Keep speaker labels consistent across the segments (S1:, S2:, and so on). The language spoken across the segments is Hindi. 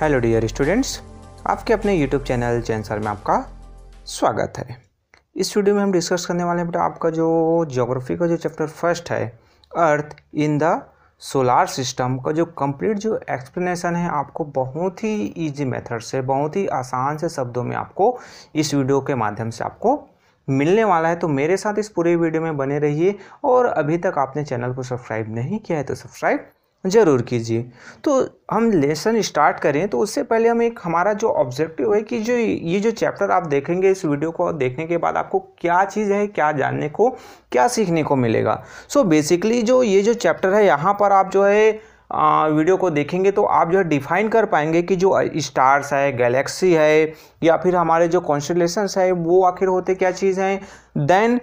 S1: हेलो डियर स्टूडेंट्स आपके अपने यूट्यूब चैनल चैंसर में आपका स्वागत है इस वीडियो में हम डिस्कस करने वाले हैं बेटा आपका जो जोग्राफी का जो चैप्टर फर्स्ट है earth in the solar system का जो कंप्लीट जो एक्सप्लेनेशन है आपको बहुत ही इजी मेथड से बहुत ही आसान से शब्दों में आपको इस वीडियो के माध्यम से आपको मिलने वाला है तो मेरे साथ इस पूरे वीडियो में बने रहिए और अभी तक आपने चैनल को सब्सक्राइब नहीं किया है तो सब्सक्राइब ज़रूर कीजिए तो हम लेसन स्टार्ट करें तो उससे पहले हम एक हमारा जो ऑब्जेक्टिव है कि जो ये जो चैप्टर आप देखेंगे इस वीडियो को देखने के बाद आपको क्या चीज़ है क्या जानने को क्या सीखने को मिलेगा सो so बेसिकली जो ये जो चैप्टर है यहाँ पर आप जो है आ, वीडियो को देखेंगे तो आप जो है डिफाइन कर पाएंगे कि जो स्टार्स है गैलेक्सी है या फिर हमारे जो कॉन्स्टलेशंस है वो आखिर होते क्या चीज़ हैं देन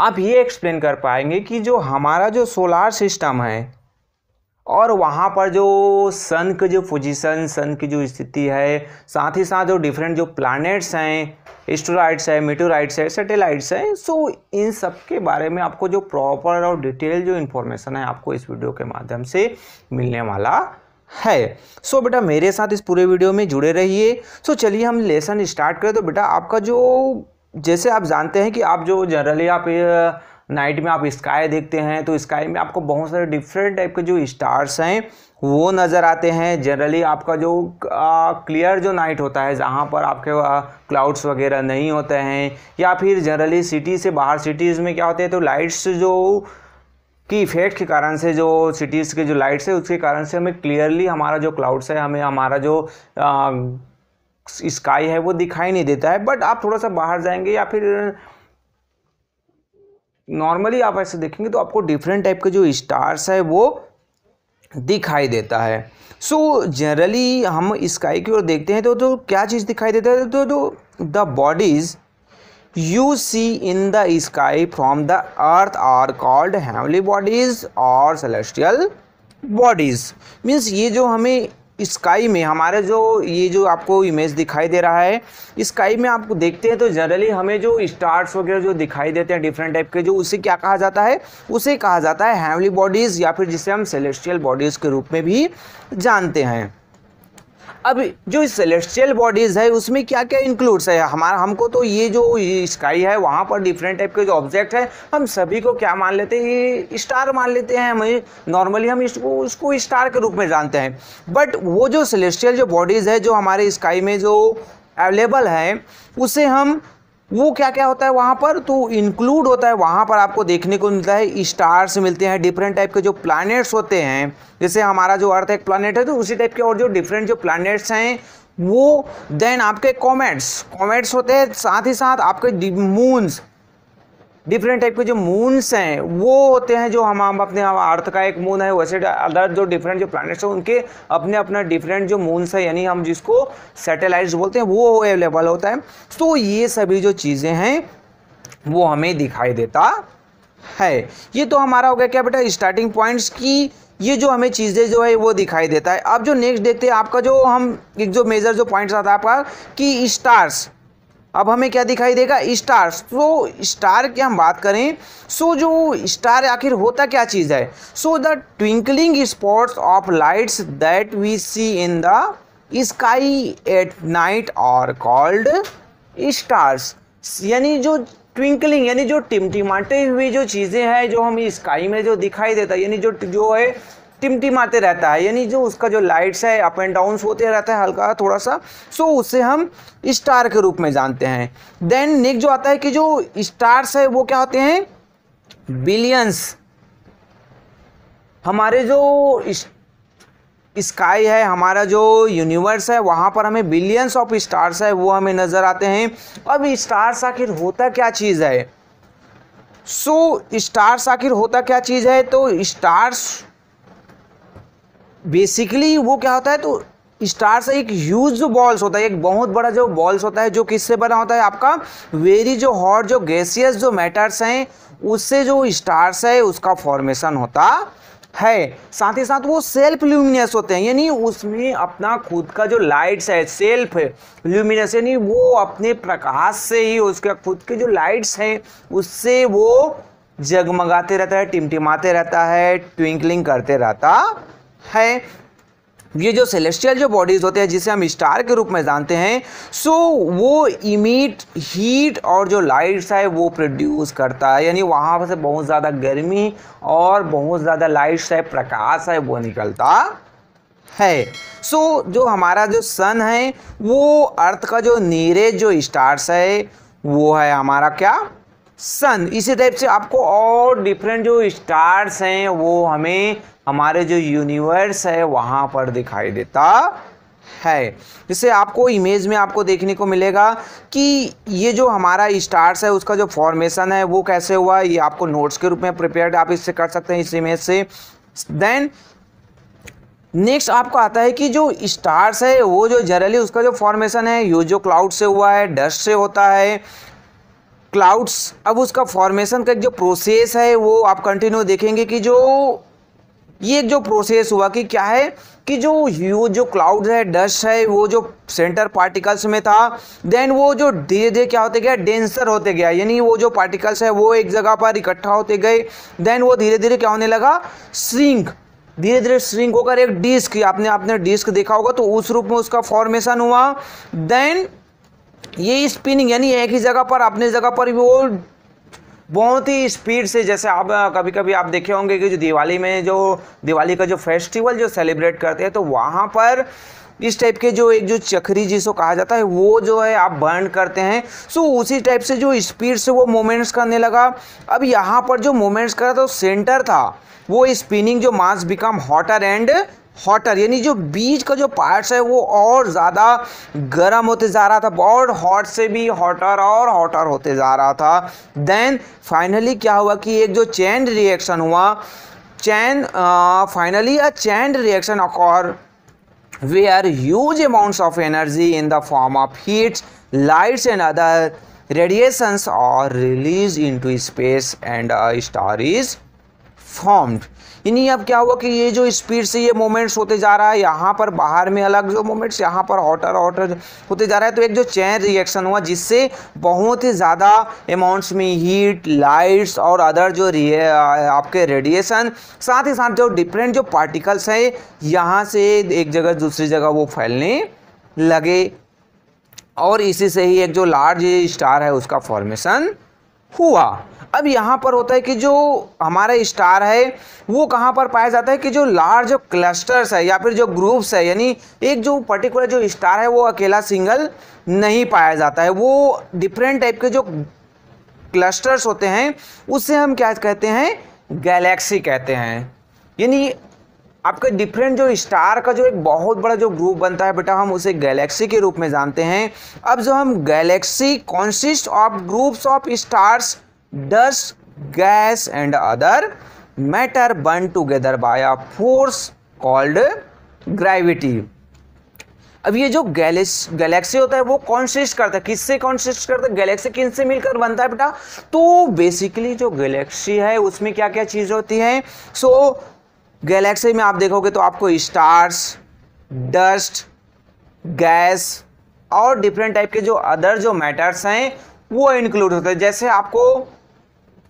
S1: आप ये एक्सप्लेन कर पाएंगे कि जो हमारा जो सोलार सिस्टम है और वहाँ पर जो सन की जो पोजीशन सन की जो स्थिति है साथ ही साथ जो डिफरेंट जो प्लानट्स हैं एस्ट्रोलाइट्स है मेटोराइट्स है सैटेलाइट्स हैं सो इन सब के बारे में आपको जो प्रॉपर और डिटेल जो इन्फॉर्मेशन है आपको इस वीडियो के माध्यम से मिलने वाला है सो so, बेटा मेरे साथ इस पूरे वीडियो में जुड़े रहिए सो so, चलिए हम लेसन स्टार्ट करें तो बेटा आपका जो जैसे आप जानते हैं कि आप जो जनरली आप नाइट में आप स्काई देखते हैं तो स्काई में आपको बहुत सारे डिफरेंट टाइप के जो स्टार्स हैं वो नज़र आते हैं जनरली आपका जो क्लियर जो नाइट होता है जहाँ पर आपके क्लाउड्स वगैरह नहीं होते हैं या फिर जनरली सिटी से बाहर सिटीज़ में क्या होते हैं तो लाइट्स जो की इफ़ेक्ट के कारण से जो सिटीज़ के जो लाइट्स है उसके कारण से हमें क्लियरली हमारा जो क्लाउड्स है हमें हमारा जो आ, स्काई है वो दिखाई नहीं देता है बट आप थोड़ा सा बाहर जाएंगे या फिर नॉर्मली आप ऐसे देखेंगे तो आपको डिफरेंट टाइप के जो स्टार्स है वो दिखाई देता है सो so, जनरली हम स्काई की ओर देखते हैं तो तो क्या चीज़ दिखाई देता है तो जो तो, तो, the bodies you see in the sky from the earth are called heavenly bodies और सेलेस्टियल बॉडीज मीन्स ये जो हमें स्काई में हमारे जो ये जो आपको इमेज दिखाई दे रहा है स्काई में आपको देखते हैं तो जनरली हमें जो स्टार्स वगैरह जो दिखाई देते हैं डिफरेंट टाइप के जो उसे क्या कहा जाता है उसे कहा जाता है हेवली बॉडीज़ या फिर जिसे हम सेलेस्टियल बॉडीज़ के रूप में भी जानते हैं अब जो सेलेस्टियल बॉडीज़ है उसमें क्या क्या इंक्लूड्स है हमारा हमको तो ये जो स्काई है वहाँ पर डिफरेंट टाइप के जो ऑब्जेक्ट है हम सभी को क्या मान लेते हैं ये स्टार मान लेते हैं हमें नॉर्मली हम इसको उसको स्टार के रूप में जानते हैं बट वो जो सेलेस्टियल जो बॉडीज़ है जो हमारे स्काई में जो अवेलेबल है उसे हम वो क्या क्या होता है वहाँ पर तो इंक्लूड होता है वहाँ पर आपको देखने को मिलता है स्टार्स मिलते हैं डिफरेंट टाइप के जो प्लानट्स होते हैं जैसे हमारा जो अर्थ एक प्लानट है तो उसी टाइप के और जो डिफरेंट जो प्लानट्स हैं वो देन आपके कॉमेट्स कॉमेट्स होते हैं साथ ही साथ आपके मून्स डिफरेंट टाइप के जो मून्स हैं वो होते हैं जो हम हम अपने अर्थ का एक मून है वैसे अदर जो डिफरेंट जो प्लानट्स हैं उनके अपने अपना डिफरेंट जो मून्स है यानी हम जिसको सैटेलाइट्स बोलते हैं वो अवेलेबल होता है तो ये सभी जो चीज़ें हैं वो हमें दिखाई देता है ये तो हमारा हो गया क्या बेटा स्टार्टिंग पॉइंट्स की ये जो हमें चीज़ें जो है वो दिखाई देता है अब जो नेक्स्ट देखते हैं आपका जो हम एक जो मेजर जो पॉइंट्स आता है आपका कि स्टार्स अब हमें क्या दिखाई देगा स्टार सो स्टार की हम बात करें सो जो स्टार आखिर होता क्या चीज़ है so the twinkling spots of lights that we see in the sky at night are called stars यानी जो ट्विंकलिंग यानी जो टिमटिमाते हुई जो चीज़ें हैं जो हम स्काई में जो दिखाई देता है यानी जो जो है टिमटिमाते रहता है यानी जो उसका जो लाइट्स है अप एंड डाउन होते रहता है हल्का थोड़ा सा सो उसे हम स्टार के रूप में जानते हैं देन नेक्स्ट जो आता है कि जो स्टार्स है वो क्या होते हैं बिलियंस हमारे जो स्काई है हमारा जो यूनिवर्स है वहाँ पर हमें बिलियंस ऑफ स्टार्स है वो हमें नज़र आते हैं अब स्टार्स आखिर होता क्या चीज़ है सो so, स्टार्स आखिर होता क्या चीज़ है तो स्टार्स बेसिकली वो क्या होता है तो स्टार्स एक ह्यूज जो बॉल्स होता है एक बहुत बड़ा जो बॉल्स होता है जो किससे बना होता है आपका वेरी जो हॉट जो गैसियस जो मैटर्स हैं उससे जो स्टार्स है उसका फॉर्मेशन होता है साथ ही साथ वो सेल्फ ल्यूमिनस होते हैं यानी उसमें अपना खुद का जो लाइट्स है सेल्फ ल्यूमिनस यानी वो अपने प्रकाश से ही उसके खुद के जो लाइट्स हैं उससे वो जगमगाते रहता है टिमटिमाते रहता है ट्विंकलिंग करते रहता है ये जो सेलेस्टियल जो बॉडीज़ होते हैं जिसे हम स्टार के रूप में जानते हैं सो so, वो इमिट हीट और जो लाइट्स है वो प्रोड्यूस करता है यानी वहाँ से बहुत ज़्यादा गर्मी और बहुत ज़्यादा लाइट्स है प्रकाश है वो निकलता है सो so, जो हमारा जो सन है वो अर्थ का जो नीरे जो स्टार्स है वो है हमारा क्या सन इसी टाइप से आपको और डिफरेंट जो स्टार्स हैं वो हमें हमारे जो यूनिवर्स है वहाँ पर दिखाई देता है जिससे आपको इमेज में आपको देखने को मिलेगा कि ये जो हमारा स्टार्स है उसका जो फॉर्मेशन है वो कैसे हुआ ये आपको नोट्स के रूप में प्रिपेयर आप इससे कर सकते हैं इस इमेज से देन नेक्स्ट आपको आता है कि जो स्टार्स है वो जो जनरली उसका जो फॉर्मेशन है ये जो क्लाउड से हुआ है डस्ट से होता है क्लाउड्स अब उसका फॉर्मेशन का जो प्रोसेस है वो आप कंटिन्यू देखेंगे कि जो ये जो प्रोसेस हुआ कि क्या है कि जो यू जो क्लाउड है डस्ट है वो जो सेंटर पार्टिकल्स में था देन वो जो धीरे धीरे क्या होते गया डेंसर होते गया यानी वो जो पार्टिकल्स है वो एक जगह पर इकट्ठा होते गए देन वो धीरे धीरे क्या होने लगा श्रिंक धीरे धीरे श्रिंक होकर एक डिस्क आपने आपने डिस्क देखा होगा तो उस रूप में उसका फॉर्मेशन हुआ देन ये स्पिनिंग यानी एक ही जगह पर अपने जगह पर वो बहुत ही स्पीड से जैसे आप कभी कभी आप देखे होंगे कि जो दिवाली में जो दिवाली का जो फेस्टिवल जो सेलिब्रेट करते हैं तो वहाँ पर इस टाइप के जो एक जो चक्री जिसको कहा जाता है वो जो है आप बर्न करते हैं सो उसी टाइप से जो स्पीड से वो मोमेंट्स करने लगा अब यहाँ पर जो मोमेंट्स करा था वो सेंटर था वो स्पिनिंग जो mass become hotter and hotter यानी जो बीज का जो पार्ट्स है वो और ज़्यादा गर्म होते जा रहा था और हॉट से भी हॉटर और हॉटर होते जा रहा था देन फाइनली क्या हुआ कि एक जो चैन रिएक्शन हुआ chain finally a chain reaction occur way are huge amounts of energy in the form of heats lights and other radiations are release into space and star is formed यानी अब क्या हुआ कि ये जो स्पीड से ये मोमेंट्स होते जा रहा है यहाँ पर बाहर में अलग जो मोमेंट्स यहाँ पर हॉटर हॉटर होते जा रहा है तो एक जो चैन रिएक्शन हुआ जिससे बहुत ही ज़्यादा अमाउंट्स में हीट लाइट्स और अदर जो रिए आपके रेडिएशन साथ ही साथ जो डिफरेंट जो पार्टिकल्स हैं यहाँ से एक जगह दूसरी जगह वो फैलने लगे और इसी से ही एक जो लार्ज स्टार है उसका फॉर्मेशन हुआ अब यहाँ पर होता है कि जो हमारा स्टार है वो कहाँ पर पाया जाता है कि जो लार्ज क्लस्टर्स है या फिर जो ग्रुप्स है यानी एक जो पर्टिकुलर जो स्टार है वो अकेला सिंगल नहीं पाया जाता है वो डिफरेंट टाइप के जो क्लस्टर्स होते हैं उससे हम क्या कहते हैं गैलेक्सी कहते हैं यानी आपके डिफरेंट जो स्टार का जो एक बहुत बड़ा जो ग्रुप बनता है बेटा हम उसे गैलेक्सी के रूप में जानते हैं अब जो हम galaxy consist of groups of stars dust gas and other matter burn together by a force called gravity अब ये जो गैलेक्स गैलेक्सी होता है वो कॉन्सिस्ट करता है किससे कॉन्सिस्ट करता है गैलेक्सी किनसे मिलकर बनता है बेटा तो बेसिकली जो गैलेक्सी है उसमें क्या क्या चीज़ होती है सो so, गैलेक्सी में आप देखोगे तो आपको स्टार्स डस्ट गैस और डिफरेंट टाइप के जो अदर जो मैटर्स हैं वो इंक्लूड होते हैं जैसे आपको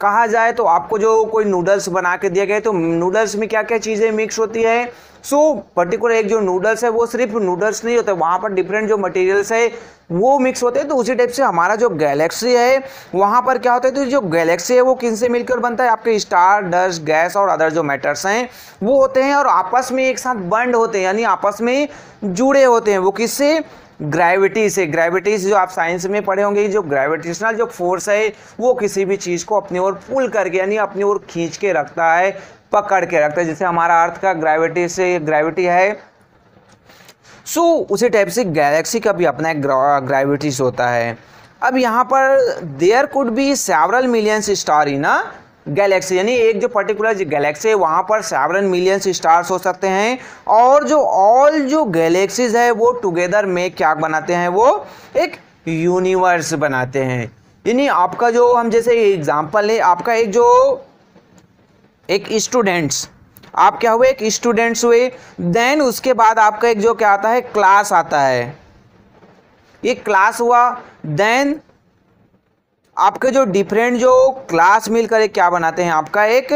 S1: कहा जाए तो आपको जो कोई नूडल्स बना के दिया गया तो नूडल्स में क्या क्या चीज़ें मिक्स होती है सो so, पर्टिकुलर एक जो नूडल्स है वो सिर्फ नूडल्स नहीं होते वहाँ पर डिफरेंट जो मटेरियल्स है वो मिक्स होते हैं तो उसी टाइप से हमारा जो गैलेक्सी है वहाँ पर क्या होता है तो जो गैलेक्सी है वो किन से मिलकर बनता है आपके स्टार डस्ट गैस और अदर जो मैटर्स हैं वो होते हैं और आपस में एक साथ बंड होते हैं यानी आपस में जुड़े होते हैं वो किससे ग्रेविटी से ग्रेविटी से जो आप साइंस में पढ़े होंगे जो ग्रेविटेशनल जो फोर्स है वो किसी भी चीज़ को अपनी ओर पुल करके यानी अपनी ओर खींच के रखता है पकड़ के रखता है जैसे हमारा अर्थ का ग्रेविटी से ग्रेविटी है सो so, उसी टाइप से गैलेक्सी का भी अपना ग्रेविटीज होता है अब यहाँ पर there could be several millions star in ना गैलेक्सी यानी एक जो पर्टिकुलर गैलेक्सी है वहाँ पर सेवन मिलियंस स्टार्स हो सकते हैं और जो ऑल जो गैलेक्सीज है वो टुगेदर में क्या बनाते हैं वो एक यूनिवर्स बनाते हैं यानी आपका जो हम जैसे एग्जाम्पल है आपका एक जो एक स्टूडेंट्स आप क्या हुए एक स्टूडेंट्स हुए देन उसके बाद आपका एक जो क्या आता है क्लास आता है ये क्लास हुआ देन आपके जो डिफरेंट जो क्लास मिल कर क्या बनाते हैं आपका एक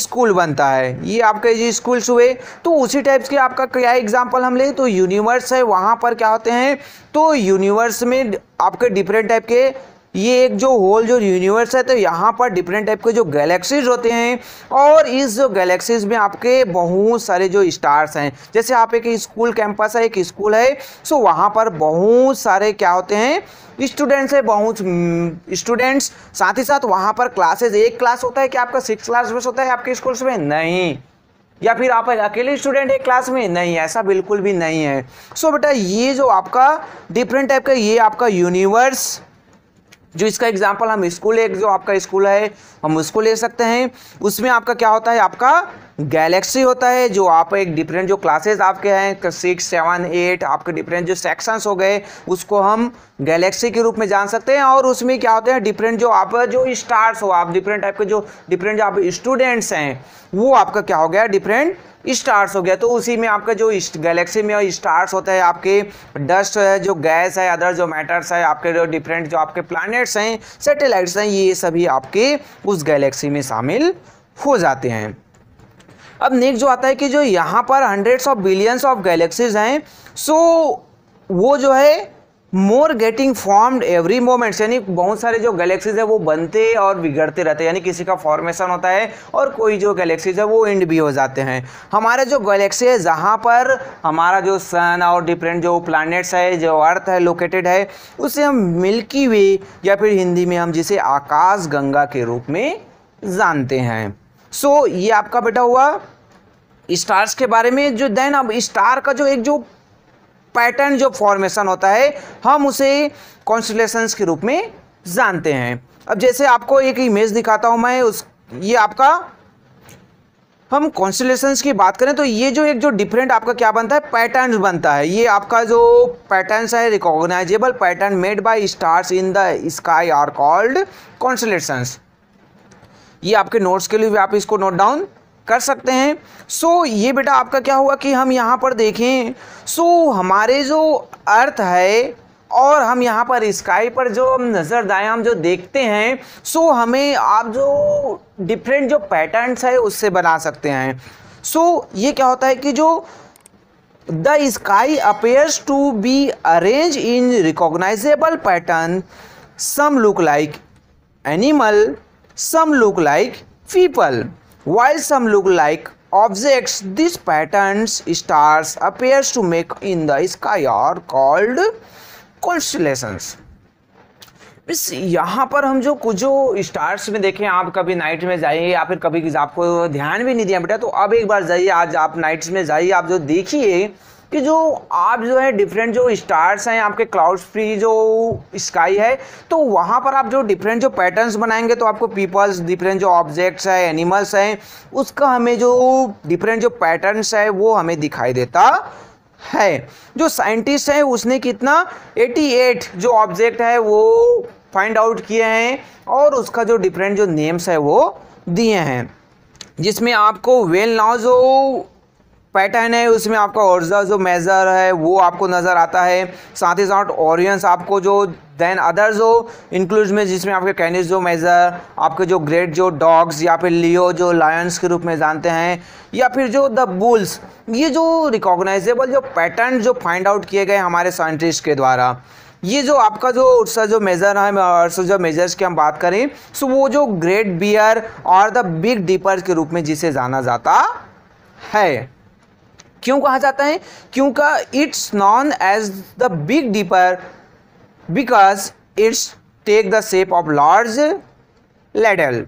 S1: स्कूल बनता है ये आपके जो स्कूल्स हुए तो उसी टाइप्स के आपका क्या एग्जाम्पल हम ले तो यूनिवर्स है वहाँ पर क्या होते हैं तो यूनिवर्स में आपके डिफरेंट टाइप के ये एक जो होल जो यूनिवर्स है तो यहाँ पर डिफरेंट टाइप के जो गैलेक्सीज होते हैं और इस जो गैलेक्सीज में आपके बहुत सारे जो स्टार्स हैं जैसे आप एक स्कूल कैंपस है एक स्कूल है सो वहाँ पर बहुत सारे क्या होते हैं स्टूडेंट्स है बहुत स्टूडेंट्स हम्म, साथ ही साथ वहाँ पर क्लासेज एक क्लास होता है कि आपका सिक्स क्लास में होता है आपके स्कूल्स में नहीं या फिर आप अकेले स्टूडेंट है क्लास में नहीं ऐसा बिल्कुल भी नहीं है सो so, बेटा ये जो आपका डिफरेंट टाइप का ये आपका यूनिवर्स जो इसका एग्जाम्पल हम स्कूल एक जो आपका स्कूल है हम उसको ले सकते हैं उसमें आपका क्या होता है आपका गैलेक्सी होता है जो आप एक डिफरेंट जो क्लासेस आपके हैं सिक्स सेवन एट आपके डिफरेंट जो सेक्शंस हो गए उसको हम गैलेक्सी के रूप में जान सकते हैं और उसमें क्या होते हैं डिफरेंट जो आप जो स्टार्स हो आप डिफरेंट टाइप के जो डिफरेंट जो आप स्टूडेंट्स हैं वो आपका क्या हो गया डिफरेंट स्टार्स हो गया तो उसी में आपका जो गैलेक्सी में स्टार्स होता है आपके डस्ट है जो गैस है अदर जो मैटर्स है आपके जो डिफरेंट जो आपके प्लानट्स हैं सेटेलाइट्स हैं ये सभी आपके उस गैलेक्सी में शामिल हो जाते हैं अब नेक्स्ट जो आता है कि जो यहाँ पर hundreds of billions of galaxies हैं सो वो जो है more getting formed every moments यानी बहुत सारे जो गैलेक्सीज है वो बनते और बिगड़ते रहते हैं यानी किसी का फॉर्मेशन होता है और कोई जो गैलेक्सीज है वो एंड भी हो जाते हैं हमारे जो गैलेक्सी है जहाँ पर हमारा जो सन और डिफरेंट जो प्लानट्स है जो अर्थ है लोकेटेड है उसे हम मिल्की वे या फिर हिंदी में हम जिसे आकाश गंगा के रूप में जानते हैं सो so, ये आपका बेटा हुआ स्टार्स के बारे में जो देन अब स्टार का जो एक जो पैटर्न जो फॉर्मेशन होता है हम उसे कॉन्स्टलेशंस के रूप में जानते हैं अब जैसे आपको एक इमेज दिखाता हूं मैं उस ये आपका हम कॉन्स्टलेशंस की बात करें तो ये जो एक जो डिफरेंट आपका क्या बनता है पैटर्न बनता है ये आपका जो पैटर्न्स है recognizable pattern made by stars in the sky are called constellations ये आपके नोट्स के लिए भी आप इसको नोट डाउन कर सकते हैं सो so, ये बेटा आपका क्या हुआ कि हम यहाँ पर देखें सो so, हमारे जो अर्थ है और हम यहाँ पर स्काई पर जो हम नज़र दायाम जो देखते हैं सो so हमें आप जो डिफरेंट जो पैटर्न्स है उससे बना सकते हैं सो so, ये क्या होता है कि जो the sky appears to be arrange in recognizable pattern some look like animal some look like people while some look like objects these patterns stars appears to make in the sky are called constellations इस यहाँ पर हम जो कुछ जो स्टार्स में देखें आप कभी नाइट में जाइए या फिर कभी आपको ध्यान भी नहीं दिया बेटा तो अब एक बार जाइए आज आप नाइट्स में जाइए आप जो देखिए कि जो आप जो है डिफरेंट जो स्टार्स हैं आपके क्लाउड्स फ्री जो स्काई है तो वहाँ पर आप जो डिफरेंट जो पैटर्न्स बनाएंगे तो आपको पीपल्स डिफरेंट जो ऑब्जेक्ट्स हैं एनिमल्स हैं उसका हमें जो डिफरेंट जो पैटर्न्स है वो हमें दिखाई देता है जो साइंटिस्ट है उसने कितना 88 जो ऑब्जेक्ट है वो फाइंड आउट किए हैं और उसका जो डिफरेंट जो नेम्स है वो दिए हैं जिसमें आपको वेल नाउ जो पैटर्न है उसमें आपका औरजा जो मेज़र है वो आपको नज़र आता है साथ ही साथ ऑरियंस आपको जो देन अदर जो इंक्लूड में जिसमें आपके कैनिस जो मेज़र आपके जो ग्रेट जो डॉग्स या फिर लियो जो लायंस के रूप में जानते हैं या फिर जो द बुल्स ये जो रिकॉग्नाइजेबल जो पैटर्न जो फाइंड आउट किए गए हमारे साइंटिस्ट के द्वारा ये जो आपका जो उर्सा जो मेज़र है अर्सा जो मेजर्स की हम बात करें सो वो जो ग्रेट बियर और द बिग डीपर के रूप में जिसे जाना जाता है क्यों कहा जाता है क्योंकि it's known as the big dipper because it's take the shape of large ladle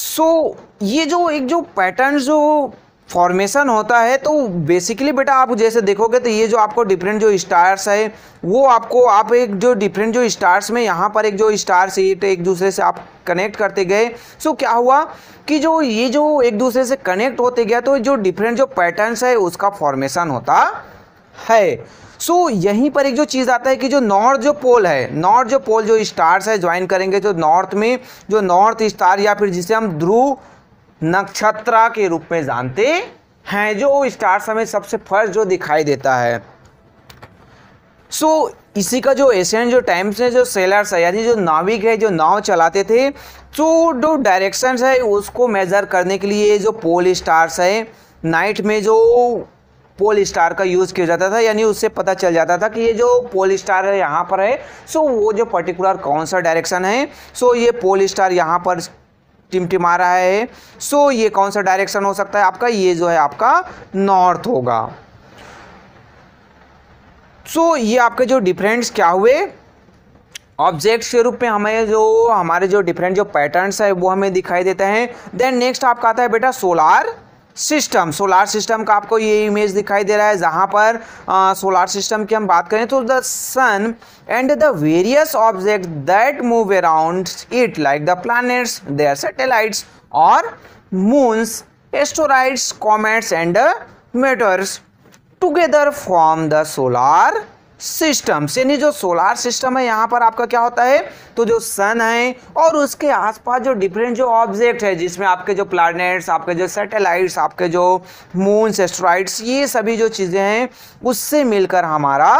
S1: so ये जो एक जो पैटर्न जो फॉर्मेशन होता है तो बेसिकली बेटा आप जैसे देखोगे तो ये जो आपको डिफरेंट जो स्टार्स है वो आपको आप एक जो डिफरेंट जो स्टार्स में यहाँ पर एक जो स्टार सीट एक दूसरे से आप कनेक्ट करते गए सो क्या हुआ कि जो ये जो एक दूसरे से कनेक्ट होते गया तो जो डिफरेंट जो पैटर्न्स है उसका फॉर्मेशन होता है सो so, यहीं पर एक जो चीज़ आता है कि जो नॉर्थ जो पोल है नॉर्थ जो पोल जो स्टार्स है ज्वाइन करेंगे जो नॉर्थ में जो नॉर्थ स्टार या फिर जिसे हम ध्रुव नक्षत्रा के रूप में जानते हैं जो स्टार हमें सबसे फर्स्ट जो दिखाई देता है सो so, इसी का जो एशियन जो टाइम्स है जो सेलर्स है यानी जो नाविक है जो नाव चलाते थे तो जो डायरेक्शंस है उसको मेज़र करने के लिए जो पोल स्टार्स है नाइट में जो पोल स्टार का यूज़ किया जाता था यानी उससे पता चल जाता था कि ये जो पोल स्टार है यहाँ पर है सो वो जो पर्टिकुलर कौन सा डायरेक्शन है सो ये पोल स्टार यहाँ पर टिमटिमा रहा है सो ये कौन सा डायरेक्शन हो सकता है आपका ये जो है आपका नॉर्थ होगा सो ये आपके जो डिफरेंट्स क्या हुए ऑब्जेक्ट्स के रूप में हमें जो हमारे जो डिफरेंट जो पैटर्न्स है वो हमें दिखाई देते हैं देन नेक्स्ट आपका आता है बेटा सोलार सिस्टम सोलार सिस्टम का आपको ये इमेज दिखाई दे रहा है जहाँ पर सोलार सिस्टम की हम बात करें तो the sun and the various object that move around it like the planets their satellites और moons asteroids comets and meteors together form the solar system यानी जो सोलार सिस्टम है यहाँ पर आपका क्या होता है तो जो सन है और उसके आसपास जो डिफरेंट जो ऑब्जेक्ट है जिसमें आपके जो प्लानट्स आपके जो सैटेलाइट्स आपके जो मून्स एस्ट्रॉइड्स ये सभी जो चीज़ें हैं उससे मिलकर हमारा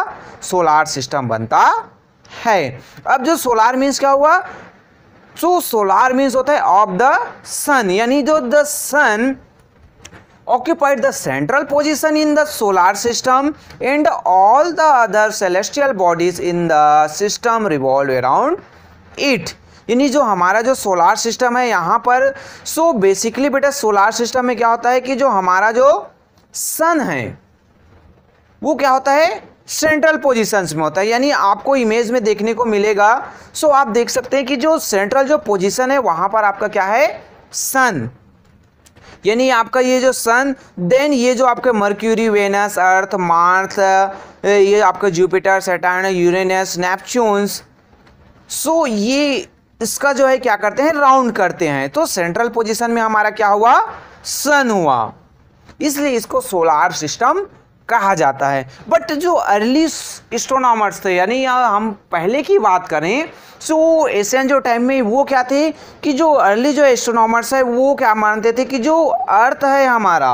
S1: सोलार सिस्टम बनता है अब जो सोलार मीन्स क्या हुआ सो तो सोलार मीन्स होता है ऑफ द सन यानी जो the sun occupied the central position in the solar system and all the other celestial bodies in the system revolved around it यानी जो हमारा जो सोलार सिस्टम है यहाँ पर सो बेसिकली बेटा सोलार सिस्टम में क्या होता है कि जो हमारा जो सन है वो क्या होता है सेंट्रल पोजिशन में होता है यानी आपको इमेज में देखने को मिलेगा सो आप देख सकते हैं कि जो सेंट्रल जो पोजिशन है वहाँ पर आपका क्या है सन यानी आपका ये जो सन देन ये जो आपके मर्क्यूरी वेनस अर्थ मार्थ ये आपका Jupiter Saturn Uranus Neptunes so ये इसका जो है क्या करते हैं राउंड करते हैं तो सेंट्रल पोजिशन में हमारा क्या हुआ सन हुआ इसलिए इसको सोलार सिस्टम कहा जाता है बट जो अर्ली एस्ट्रोनॉमर्स थे यानी हम पहले की बात करें सो एशियन जो टाइम में वो क्या थे कि जो अर्ली जो एस्ट्रोनॉमर्स है वो क्या मानते थे कि जो अर्थ है हमारा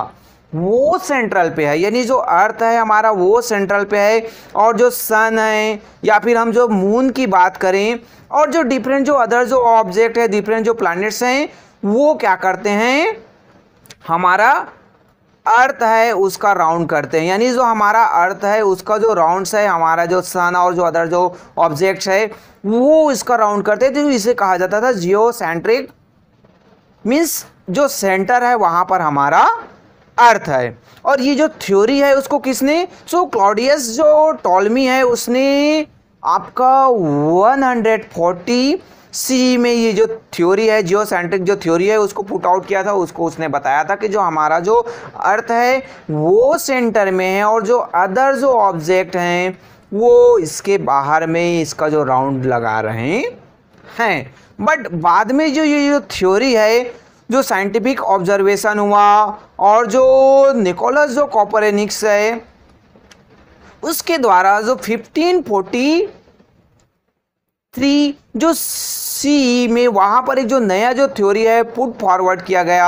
S1: वो सेंट्रल पे है यानी जो अर्थ है हमारा वो सेंट्रल पे है और जो सन है या फिर हम जो मून की बात करें और जो डिफरेंट जो अदर जो ऑब्जेक्ट है डिफरेंट जो प्लानट्स हैं वो क्या करते हैं हमारा अर्थ है उसका राउंड करते हैं यानी जो हमारा अर्थ है उसका जो राउंड्स है हमारा जो सन और जो अदर जो ऑब्जेक्ट्स है वो इसका राउंड करते हैं जो तो इसे कहा जाता था जियो सेंट्रिक मीन्स जो सेंटर है वहाँ पर हमारा अर्थ है और ये जो थ्योरी है उसको किसने सो so, क्लॉडियस जो टॉलमी है उसने आपका 140 सी में ये जो थ्योरी है जियोसेंट्रिक जो थ्योरी है उसको पुट आउट किया था उसको उसने बताया था कि जो हमारा जो अर्थ है वो सेंटर में है और जो अदर जो ऑब्जेक्ट हैं वो इसके बाहर में इसका जो राउंड लगा रहे हैं बट बाद में जो ये जो थ्योरी है जो साइंटिफिक ऑब्जर्वेशन हुआ और जो निकोलस जो कॉपरेनिक्स है उसके द्वारा जो 1540 थ्री जो सी में वहाँ पर एक जो नया जो थ्योरी है पुट फॉरवर्ड किया गया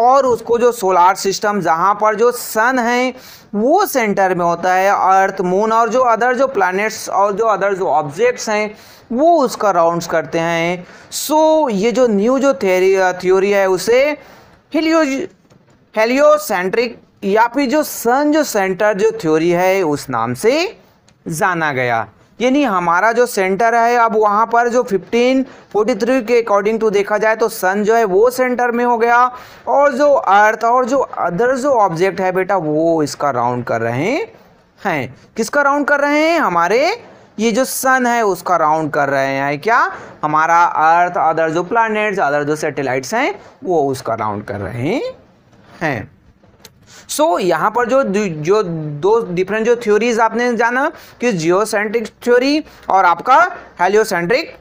S1: और उसको जो सोलार सिस्टम जहाँ पर जो सन है वो सेंटर में होता है अर्थ मून और जो अदर जो प्लैनेट्स और जो अदर जो ऑब्जेक्ट्स हैं वो उसका राउंड्स करते हैं सो so, ये जो न्यू जो थ्योरी थ्योरी है उसे हेलियो हेलियोसेंट्रिक या फिर जो सन जो सेंटर जो थ्योरी है उस नाम से जाना गया यानी हमारा जो सेंटर है अब वहाँ पर जो 1543 के अकॉर्डिंग टू देखा जाए तो सन जो है वो सेंटर में हो गया और जो अर्थ और जो अदर जो ऑब्जेक्ट है बेटा वो इसका राउंड कर रहे हैं किसका राउंड कर रहे हैं हमारे ये जो सन है उसका राउंड कर रहे हैं क्या हमारा अर्थ अदर जो प्लानट्स अदर जो सेटेलाइट्स हैं वो उसका राउंड कर रहे हैं सो so, यहाँ पर जो जो दो डिफरेंट जो थ्योरीज आपने जाना कि जियोसेंट्रिक थ्योरी और आपका हेलियोसेंट्रिक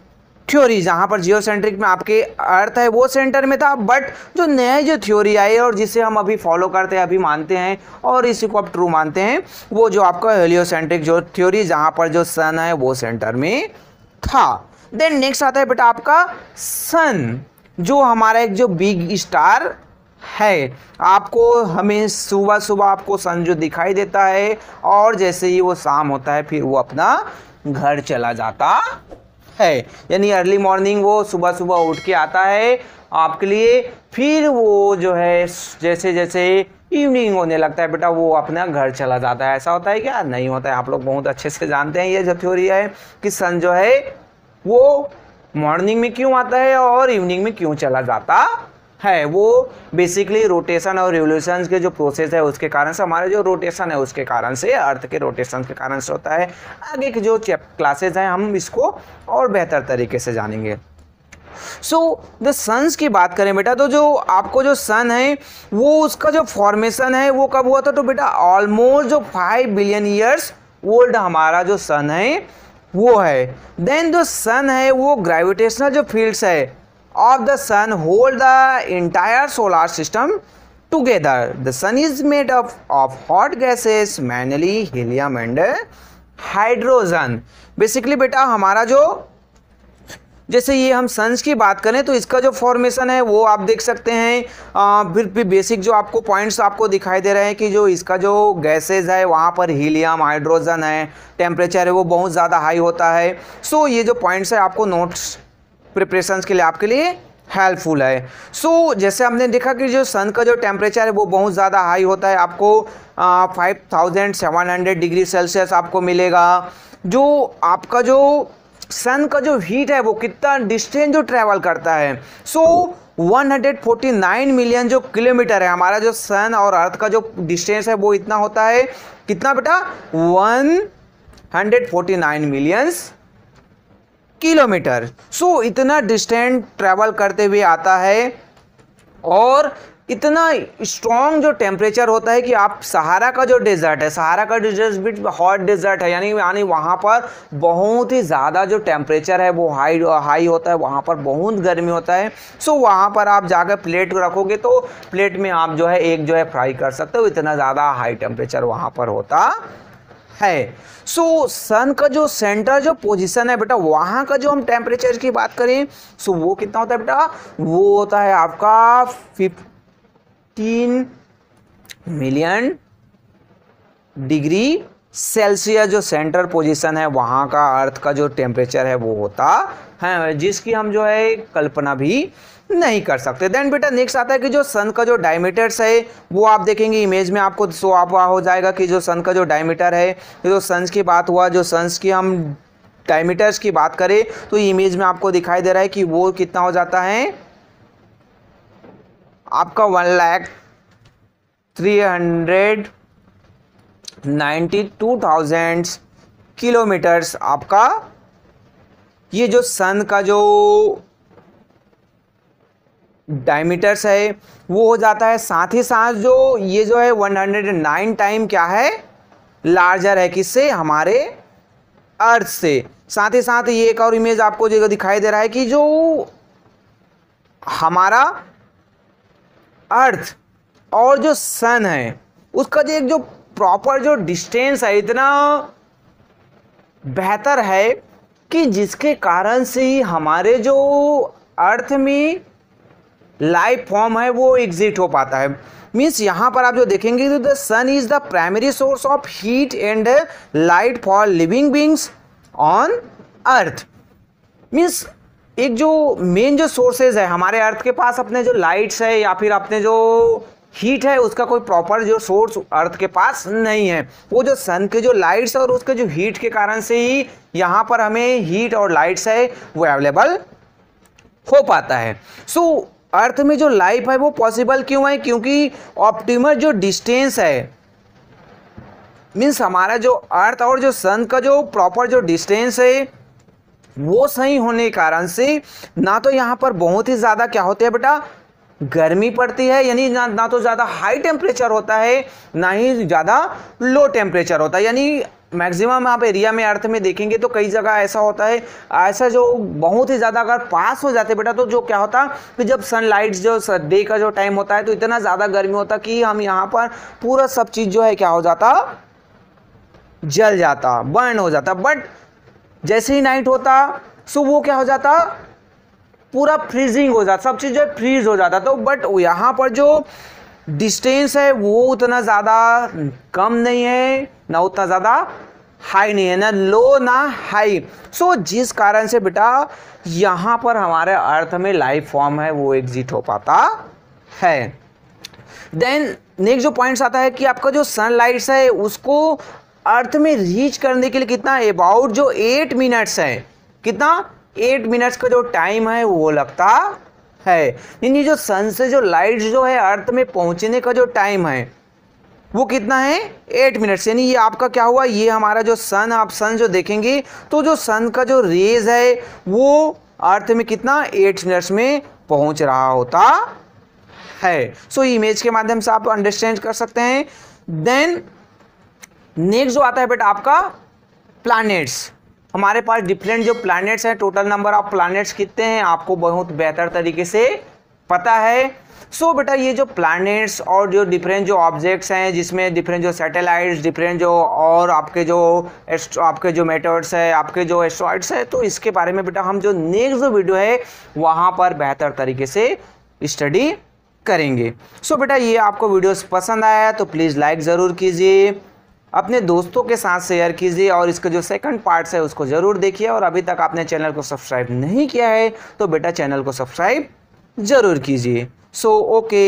S1: थ्योरी जहाँ पर जियोसेंट्रिक में आपके अर्थ है वो सेंटर में था बट जो नया जो थ्योरी आई और जिसे हम अभी फॉलो करते हैं अभी मानते हैं और इसी को आप ट्रू मानते हैं वो जो आपका हेलियोसेंट्रिक जो थ्योरी जहाँ पर जो सन है वो सेंटर में था देन नेक्स्ट आता है बेटा आपका सन जो हमारा एक जो बिग स्टार है आपको हमें सुबह सुबह आपको सन जो दिखाई देता है और जैसे ही वो शाम होता है फिर वो अपना घर चला जाता है यानी अर्ली मॉर्निंग वो सुबह सुबह उठ के आता है आपके लिए फिर वो जो है जैसे जैसे इवनिंग होने लगता है बेटा वो अपना घर चला जाता है ऐसा होता है क्या नहीं होता है आप लोग बहुत अच्छे से जानते हैं ये जो थ्योरी है कि सन जो है वो मॉर्निंग में क्यों आता है और इवनिंग में क्यों चला जाता है वो बेसिकली रोटेशन और रिवोल्यूशन के जो प्रोसेस है उसके कारण से हमारे जो रोटेशन है उसके कारण से अर्थ के रोटेशन के कारण से होता है आगे के जो क्लासेज हैं हम इसको और बेहतर तरीके से जानेंगे सो द सन्स की बात करें बेटा तो जो आपको जो सन है वो उसका जो फॉर्मेशन है वो कब हुआ था तो बेटा ऑलमोस्ट जो फाइव बिलियन ईयर्स ओल्ड हमारा जो सन है वो है देन जो सन है वो ग्रेविटेशनल जो फील्ड्स है of the sun hold the entire solar system together the sun is made up of hot gases mainly helium and hydrogen basically बेटा हमारा जो जैसे ये हम सन्स की बात करें तो इसका जो फॉर्मेशन है वो आप देख सकते हैं आ, फिर भी बेसिक जो आपको पॉइंट्स आपको दिखाई दे रहे हैं कि जो इसका जो गैसेज है वहाँ पर हीलियम हाइड्रोजन है टेम्परेचर है वो बहुत ज़्यादा हाई होता है सो ये जो पॉइंट्स है आपको नोट्स प्रिपरेशन के लिए आपके लिए हेल्पफुल है सो so, जैसे हमने देखा कि जो सन का जो टेम्परेचर है वो बहुत ज़्यादा हाई होता है आपको five thousand seven hundred degree Celsius आपको मिलेगा जो आपका जो सन का जो हीट है वो कितना डिस्टेंस जो ट्रैवल करता है सो so, 149 मिलियन जो किलोमीटर है हमारा जो सन और अर्थ का जो डिस्टेंस है वो इतना होता है कितना बेटा one hundred forty nine millions kilometre so इतना डिस्टेंट ट्रैवल करते हुए आता है और इतना स्ट्रॉन्ग जो टेम्परेचर होता है कि आप सहारा का जो डेजर्ट है सहारा का डेजर्ट भी हॉट डेजर्ट है यानी यानी वहाँ पर बहुत ही ज़्यादा जो टेम्परेचर है वो हाई हाई होता है वहाँ पर बहुत गर्मी होता है सो वहाँ पर आप जाकर प्लेट रखोगे तो प्लेट में आप जो है एक जो है फ्राई कर सकते हो इतना ज़्यादा हाई टेम्परेचर वहाँ पर होता है सो so, सन का जो सेंटर जो पोजीशन है बेटा वहाँ का जो हम टेम्परेचर की बात करें सो so, वो कितना होता है बेटा वो होता है आपका फिफ्टीन मिलियन डिग्री सेल्सियस जो सेंटर पोजीशन है वहाँ का अर्थ का जो टेम्परेचर है वो होता है जिसकी हम जो है कल्पना भी नहीं कर सकते देन बेटा नेक्स्ट आता है कि जो सन का जो डायमीटर्स है वो आप देखेंगे इमेज में आपको शो आप हो जाएगा कि जो सन का जो डायमीटर है जो सन्स की बात हुआ जो सन्स की हम डायमीटर्स की बात करें तो इमेज में आपको दिखाई दे रहा है कि वो कितना हो जाता है आपका one lakh three hundred ninety two thousand kilometres आपका ये जो सन का जो डायमीटर्स है वो हो जाता है साथ ही साथ जो ये जो है 109 टाइम क्या है लार्जर है किससे हमारे अर्थ से साथ ही साथ ये एक और इमेज आपको जो दिखाई दे रहा है कि जो हमारा अर्थ और जो सन है उसका जो एक जो प्रॉपर जो डिस्टेंस है इतना बेहतर है कि जिसके कारण से ही हमारे जो अर्थ में लाइफ फॉर्म है वो एग्जिट हो पाता है मीन्स यहाँ पर आप जो देखेंगे तो the sun is the primary source of heat and light for living beings on earth means एक जो मेन जो सोर्सेज है हमारे अर्थ के पास अपने जो लाइट्स है या फिर अपने जो हीट है उसका कोई प्रॉपर जो सोर्स अर्थ के पास नहीं है वो जो सन के जो लाइट्स और उसके जो हीट के कारण से ही यहाँ पर हमें हीट और लाइट्स है वो अवेलेबल हो पाता है सो so, अर्थ में जो लाइफ है वो पॉसिबल क्यों है क्योंकि ऑप्टिमल जो डिस्टेंस है मीन्स हमारा जो अर्थ और जो सन का जो प्रॉपर जो डिस्टेंस है वो सही होने के कारण से ना तो यहाँ पर बहुत ही ज़्यादा क्या होते हैं बेटा गर्मी पड़ती है यानी ना ना तो ज़्यादा हाई टेम्परेचर होता है ना ही ज़्यादा लो टेम्परेचर होता है यानी मैक्सिमम आप एरिया में अर्थ में देखेंगे तो कई जगह ऐसा होता है ऐसा जो बहुत ही ज़्यादा अगर पास हो जाते बेटा तो जो क्या होता कि जब सनलाइट जो डे का जो टाइम होता है तो इतना ज़्यादा गर्मी होता कि हम यहाँ पर पूरा सब चीज़ जो है क्या हो जाता जल जाता बर्न हो जाता बट जैसे ही नाइट होता सुबह क्या हो जाता पूरा फ्रीजिंग हो जाता सब चीज़ जो है फ्रीज हो जाता तो बट यहाँ पर जो डिस्टेंस है वो उतना ज़्यादा कम नहीं है ना उतना ज़्यादा हाई नहीं है ना लो ना हाई सो so, जिस कारण से बेटा यहां पर हमारे अर्थ में लाइफ फॉर्म है वो एग्जिट हो पाता है देन नेक्स्ट जो पॉइंट्स आता है कि आपका जो सनलाइट है उसको अर्थ में रीच करने के लिए कितना अबाउट जो एट मिनट्स है कितना एट मिनट्स का जो टाइम है वो लगता है यानी जो सन से जो लाइट जो है अर्थ में पहुंचने का जो टाइम है वो कितना है एट मिनट्स यानी ये आपका क्या हुआ ये हमारा जो सन आप सन जो देखेंगे तो जो सन का जो रेज है वो अर्थ में कितना एट मिनट्स में पहुंच रहा होता है सो so, इमेज के माध्यम से आप अंडरस्टैंड कर सकते हैं देन नेक्स्ट जो आता है बेटा आपका प्लानिट्स हमारे पास डिफरेंट जो प्लैनेट्स हैं टोटल नंबर ऑफ प्लैनेट्स कितने हैं आपको बहुत बेहतर तरीके से पता है सो so, बेटा ये जो प्लैनेट्स और जो डिफरेंट जो ऑब्जेक्ट्स हैं जिसमें डिफरेंट जो सैटेलाइट्स डिफरेंट जो और आपके जो आपके जो मेटर्स है आपके जो एस्ट्रॉइड्स है तो इसके बारे में बेटा हम जो नेक्स्ट जो वीडियो है वहाँ पर बेहतर तरीके से स्टडी करेंगे सो so, बेटा ये आपको वीडियोस पसंद आया तो प्लीज़ लाइक ज़रूर कीजिए अपने दोस्तों के साथ शेयर कीजिए और इसका जो सेकंड पार्ट्स है उसको ज़रूर देखिए और अभी तक आपने चैनल को सब्सक्राइब नहीं किया है तो बेटा चैनल को सब्सक्राइब ज़रूर कीजिए सो ओके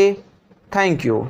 S1: थैंक यू